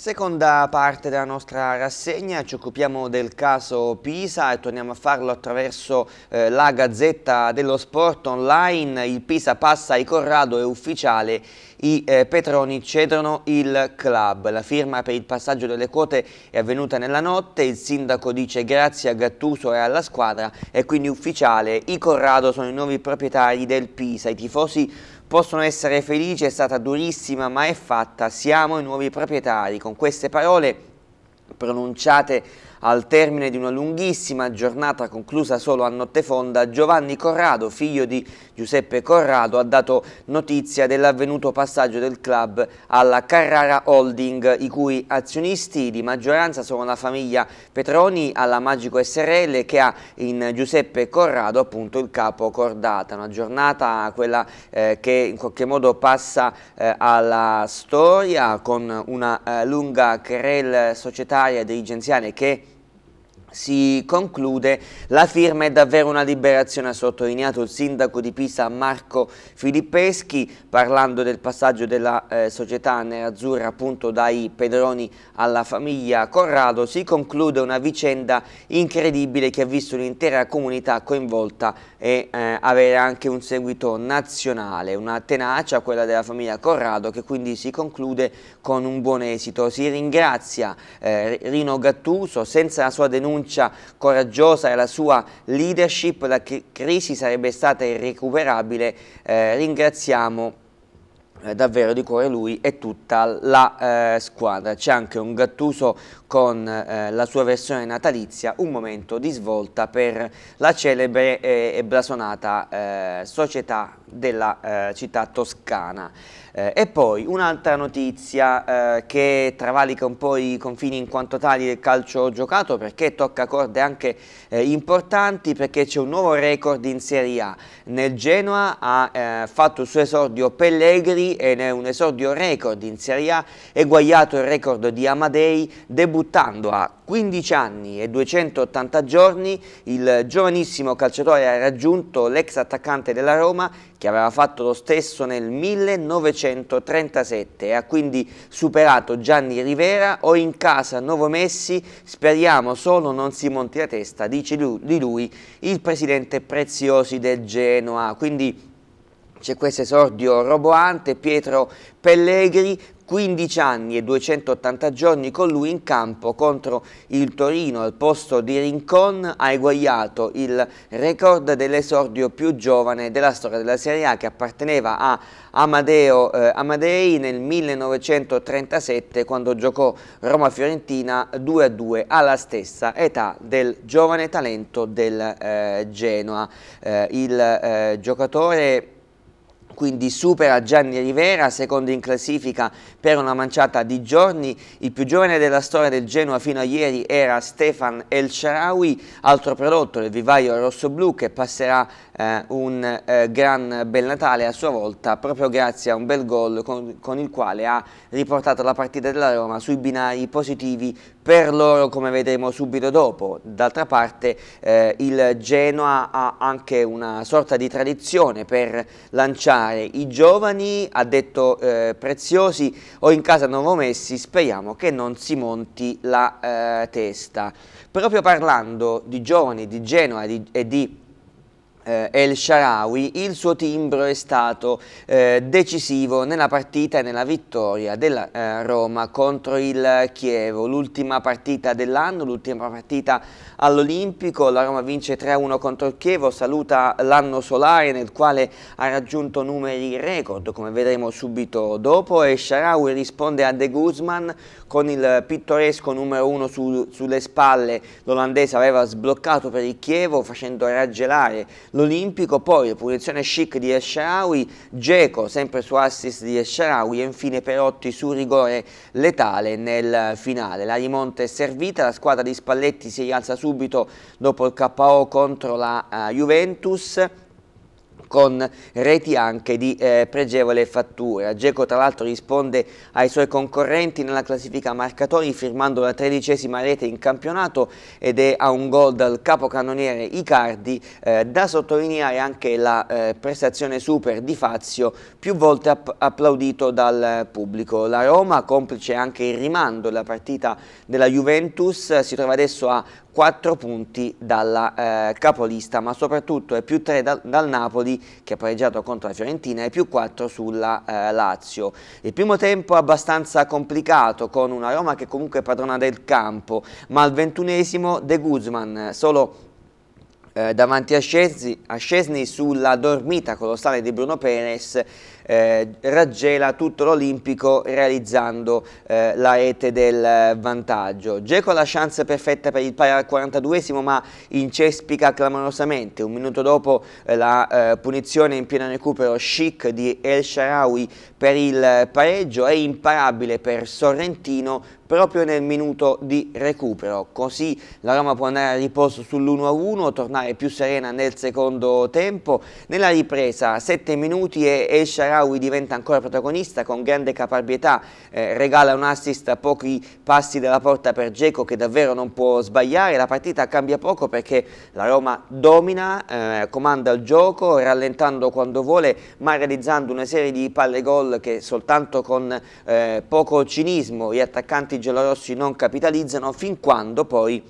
Seconda parte della nostra rassegna, ci occupiamo del caso Pisa e torniamo a farlo attraverso eh, la Gazzetta dello Sport online. Il Pisa passa ai Corrado, e ufficiale, i eh, Petroni cedono il club. La firma per il passaggio delle quote è avvenuta nella notte, il sindaco dice grazie a Gattuso e alla squadra, e quindi ufficiale. I Corrado sono i nuovi proprietari del Pisa, i tifosi Possono essere felici, è stata durissima ma è fatta, siamo i nuovi proprietari. Con queste parole pronunciate al termine di una lunghissima giornata conclusa solo a notte fonda, Giovanni Corrado, figlio di Giuseppe Corrado, ha dato notizia dell'avvenuto passaggio del club alla Carrara Holding, i cui azionisti di maggioranza sono la famiglia Petroni alla Magico SRL che ha in Giuseppe Corrado appunto il capo cordata. Una giornata quella eh, che in qualche modo passa eh, alla storia con una eh, lunga querel societaria dirigenziale che si conclude, la firma è davvero una liberazione, ha sottolineato il sindaco di Pisa Marco Filippeschi parlando del passaggio della eh, società nerazzurra appunto dai pedroni alla famiglia Corrado, si conclude una vicenda incredibile che ha visto l'intera comunità coinvolta e eh, avere anche un seguito nazionale, una tenacia quella della famiglia Corrado che quindi si conclude con un buon esito. Si ringrazia eh, Rino Gattuso, senza la sua denuncia rinuncia coraggiosa e la sua leadership la crisi sarebbe stata irrecuperabile. Eh, ringraziamo eh, davvero di cuore lui e tutta la eh, squadra. C'è anche un Gattuso con eh, la sua versione natalizia, un momento di svolta per la celebre e, e blasonata eh, società della eh, città toscana. Eh, e poi un'altra notizia che travalica un po' i confini in quanto tali del calcio giocato perché tocca corde anche importanti perché c'è un nuovo record in Serie A. Nel Genoa ha fatto il suo esordio Pellegrini B ed è un esordio record in Serie A, eguagliato il record di Amadei debuttando a 15 anni e 280 giorni, il giovanissimo calciatore ha raggiunto l'ex attaccante della Roma che aveva fatto lo stesso nel 1937 e ha quindi superato Gianni Rivera o in casa Nuovo Messi, speriamo solo non si monti la testa, dice lui, di lui il presidente Preziosi del Genoa, quindi c'è questo esordio roboante, Pietro Pellegri, 15 anni e 280 giorni con lui in campo contro il Torino al posto di Rincon ha eguagliato il record dell'esordio più giovane della storia della Serie A che apparteneva a Amadeo eh, Amadei nel 1937 quando giocò Roma-Fiorentina 2-2 alla stessa età del giovane talento del eh, Genoa. Eh, il eh, giocatore quindi supera Gianni Rivera, secondo in classifica per una manciata di giorni. Il più giovane della storia del Genoa fino a ieri era Stefan El Sharawi, altro prodotto del vivaio rosso-blu che passerà eh, un eh, gran bel Natale a sua volta proprio grazie a un bel gol con, con il quale ha riportato la partita della Roma sui binari positivi per loro come vedremo subito dopo. D'altra parte eh, il Genoa ha anche una sorta di tradizione per lanciare i giovani, ha detto eh, preziosi o in casa Novomessi, speriamo che non si monti la eh, testa. Proprio parlando di giovani, di Genoa di, e di eh, El Sharawi, il suo timbro è stato eh, decisivo nella partita e nella vittoria della eh, Roma contro il Chievo, l'ultima partita dell'anno, l'ultima partita all'Olimpico, la Roma vince 3-1 contro il Chievo, saluta l'anno solare nel quale ha raggiunto numeri record, come vedremo subito dopo, e Sharawi risponde a De Guzman con il pittoresco numero 1 su, sulle spalle, l'olandese aveva sbloccato per il Chievo facendo raggelare l'Olimpico, poi punizione chic di Esharawi, Geco sempre su assist di Esharawi e infine Perotti su rigore letale nel finale. La rimonta è servita, la squadra di Spalletti si rialza subito dopo il KO contro la uh, Juventus con reti anche di eh, pregevole fattura. Geco tra l'altro risponde ai suoi concorrenti nella classifica marcatori firmando la tredicesima rete in campionato ed è a un gol dal capocannoniere Icardi. Eh, da sottolineare anche la eh, prestazione super di Fazio, più volte app applaudito dal pubblico. La Roma, complice anche il rimando della partita della Juventus, si trova adesso a 4 punti dalla eh, capolista, ma soprattutto è più 3 dal, dal Napoli che ha pareggiato contro la Fiorentina e più 4 sulla eh, Lazio. Il primo tempo abbastanza complicato con una Roma che comunque è padrona del campo, ma al ventunesimo De Guzman solo eh, davanti a Scesni, a Scesni sulla dormita colossale di Bruno Perez eh, raggela tutto l'Olimpico realizzando eh, la rete del eh, vantaggio. Geco ha la chance perfetta per il pari al 42esimo ma incespica clamorosamente. Un minuto dopo eh, la eh, punizione in pieno recupero chic di El Sharawi per il pareggio è imparabile per Sorrentino proprio nel minuto di recupero. Così la Roma può andare a riposo sull'1-1, tornare più serena nel secondo tempo. Nella ripresa 7 minuti e El Sharawi Sharawi diventa ancora protagonista con grande caparbietà, eh, regala un assist a pochi passi dalla porta per Geco che davvero non può sbagliare, la partita cambia poco perché la Roma domina, eh, comanda il gioco, rallentando quando vuole, ma realizzando una serie di palle gol che soltanto con eh, poco cinismo gli attaccanti giallorossi non capitalizzano fin quando poi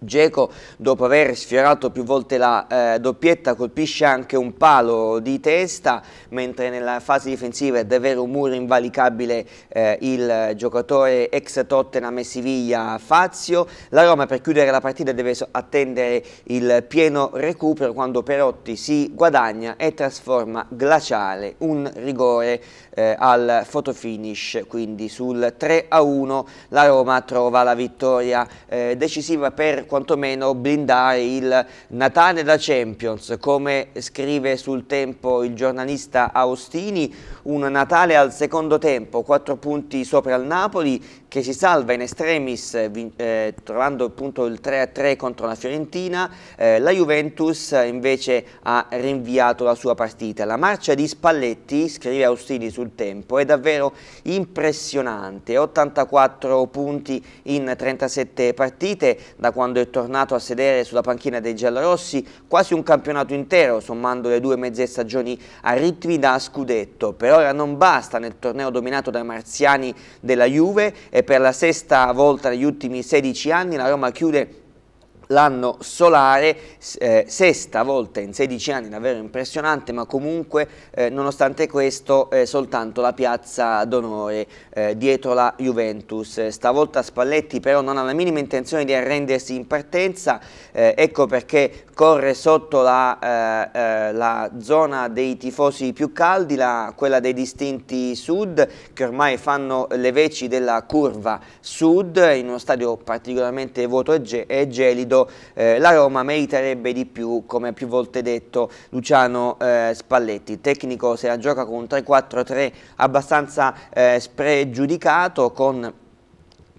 Geco dopo aver sfiorato più volte la eh, doppietta colpisce anche un palo di testa mentre nella fase difensiva è davvero un muro invalicabile eh, il giocatore ex Tottenham e Siviglia Fazio la Roma per chiudere la partita deve attendere il pieno recupero quando Perotti si guadagna e trasforma glaciale un rigore eh, al fotofinish quindi sul 3 a 1 la Roma trova la vittoria eh, decisiva per quantomeno blindare il Natale da Champions, come scrive sul tempo il giornalista Austini, un Natale al secondo tempo, quattro punti sopra il Napoli che si salva in estremis eh, trovando appunto il 3-3 contro la Fiorentina, eh, la Juventus invece ha rinviato la sua partita. La marcia di Spalletti, scrive Austini sul tempo, è davvero impressionante, 84 punti in 37 partite da quando Ronaldo è tornato a sedere sulla panchina dei giallorossi quasi un campionato intero, sommando le due mezze stagioni a ritmi da scudetto. Per ora non basta nel torneo dominato dai marziani della Juve e per la sesta volta negli ultimi 16 anni la Roma chiude l'anno solare, eh, sesta volta in 16 anni, davvero impressionante, ma comunque eh, nonostante questo eh, soltanto la piazza d'onore eh, dietro la Juventus. Stavolta Spalletti però non ha la minima intenzione di arrendersi in partenza, eh, ecco perché corre sotto la, eh, la, zona dei tifosi più caldi, la, quella dei distinti sud, che ormai fanno le veci della curva sud, in uno stadio particolarmente vuoto e, ge e gelido, livello, eh, la Roma meriterebbe di più, come più volte detto Luciano eh, Spalletti. Il tecnico se la gioca con un 3-4-3 abbastanza eh, spregiudicato, con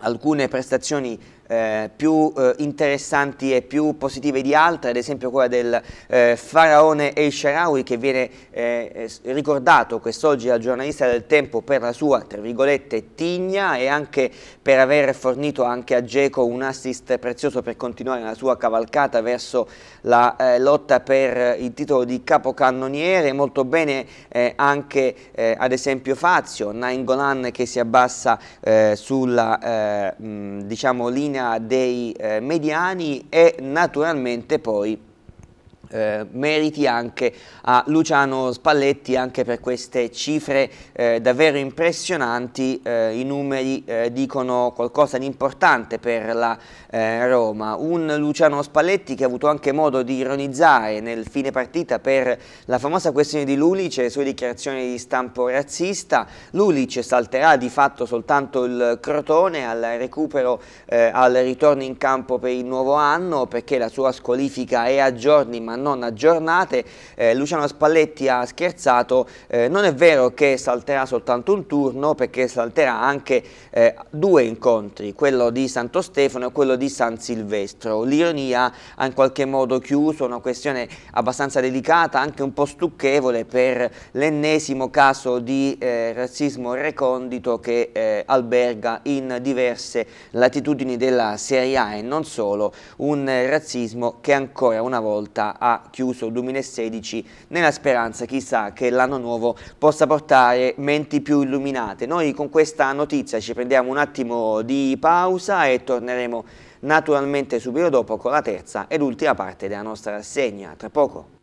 alcune prestazioni eh, più eh, interessanti e più positive di altre, ad esempio quella del eh, faraone El Sharawi che viene eh, eh, ricordato quest'oggi al giornalista del tempo per la sua, tra virgolette, tigna e anche per aver fornito anche a Geco un assist prezioso per continuare la sua cavalcata verso la eh, lotta per il titolo di capocannoniere, molto bene anche ad esempio Fazio, Nain Golan che si abbassa sulla diciamo, linea linea dei eh, mediani e naturalmente poi eh, meriti anche a Luciano Spalletti anche per queste cifre eh, davvero impressionanti eh, i numeri eh, dicono qualcosa di importante per la eh, Roma un Luciano Spalletti che ha avuto anche modo di ironizzare nel fine partita per la famosa questione di Lulic e le sue dichiarazioni di stampo razzista Lulic salterà di fatto soltanto il Crotone al recupero eh, al ritorno in campo per il nuovo anno perché la sua squalifica è a giorni ma non aggiornate, eh, Luciano Spalletti ha scherzato, eh, non è vero che salterà soltanto un turno perché salterà anche eh, due incontri, quello di Santo Stefano e quello di San Silvestro. L'ironia ha in qualche modo chiuso una questione abbastanza delicata, anche un po' stucchevole per l'ennesimo caso di eh, razzismo recondito che eh, alberga in diverse latitudini della Serie A e non solo, un razzismo che ancora una volta ha ha chiuso 2016 nella speranza chissà che l'anno nuovo possa portare menti più illuminate. Noi con questa notizia ci prendiamo un attimo di pausa e torneremo naturalmente subito dopo con la terza ed ultima parte della nostra rassegna. Tra poco.